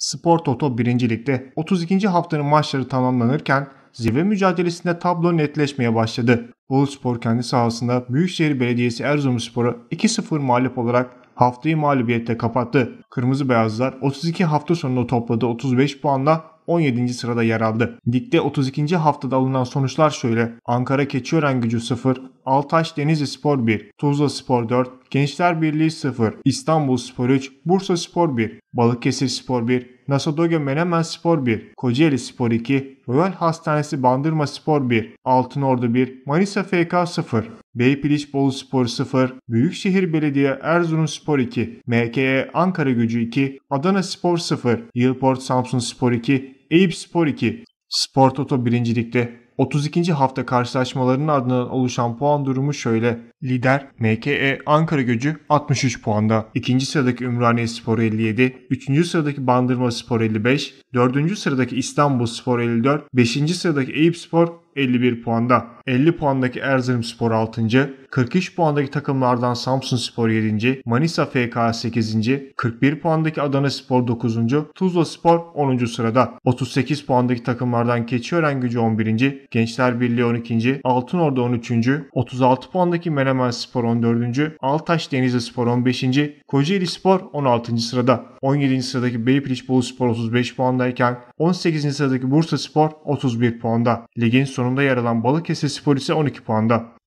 Spor Toto 1. Lig'de 32. haftanın maçları tamamlanırken zirve mücadelesinde tablo netleşmeye başladı. Boluspor kendi sahasında Büyükşehir Belediyesi Erzurumspor'u 2-0 mağlup olarak haftayı mağlubiyetle kapattı. Kırmızı Beyazlar 32 hafta sonunda topladığı 35 puanla 17. sırada yer aldı. Dikte 32. haftada alınan sonuçlar şöyle. Ankara Keçiören gücü 0, Altaş Denizli Spor 1, Tuzla Spor 4, Gençler Birliği 0, İstanbul Spor 3, Bursa Spor 1, Balıkesir Spor 1, Nasadoge Menemen Spor 1, Kocaeli Spor 2, Royal Hastanesi Bandırma Spor 1, Altın Ordu 1, Manisa FK 0, Beypiliç Bolu Spor 0, Büyükşehir Belediye Erzurum Spor 2, MKE Ankara Gücü 2, Adana Spor 0, Yılport Samsun Spor 2, Eyüp Spor 2, Spor Toto 1. Lig'de 32. hafta karşılaşmalarının ardından oluşan puan durumu şöyle. Lider MKE Ankara Gücü 63 puanda. 2. sıradaki Ümraniye Spor 57, 3. sıradaki Bandırma Spor 55, 4. sıradaki İstanbul Spor 54, 5. sıradaki Eyüp Spor 51 puanda. 50 puandaki Erzurum Spor 6. 43 puandaki takımlardan Samsun Spor 7. Manisa FK 8. 41 puandaki Adana Spor 9. Tuzla Spor 10. sırada. 38 puandaki takımlardan Keçiören Gücü 11. Gençler Birliği 12. Altın Altınordu 13. 36 puandaki Menemen Spor 14. Altaş Denizli Spor 15. Kocaeli Spor 16. sırada. 17. sıradaki Beypiliç Bolu Spor 35 puandayken 18. sıradaki Bursa Spor 31 puanda. Ligin sonunda yer alan Balıkesir Spor ise 12 puanda.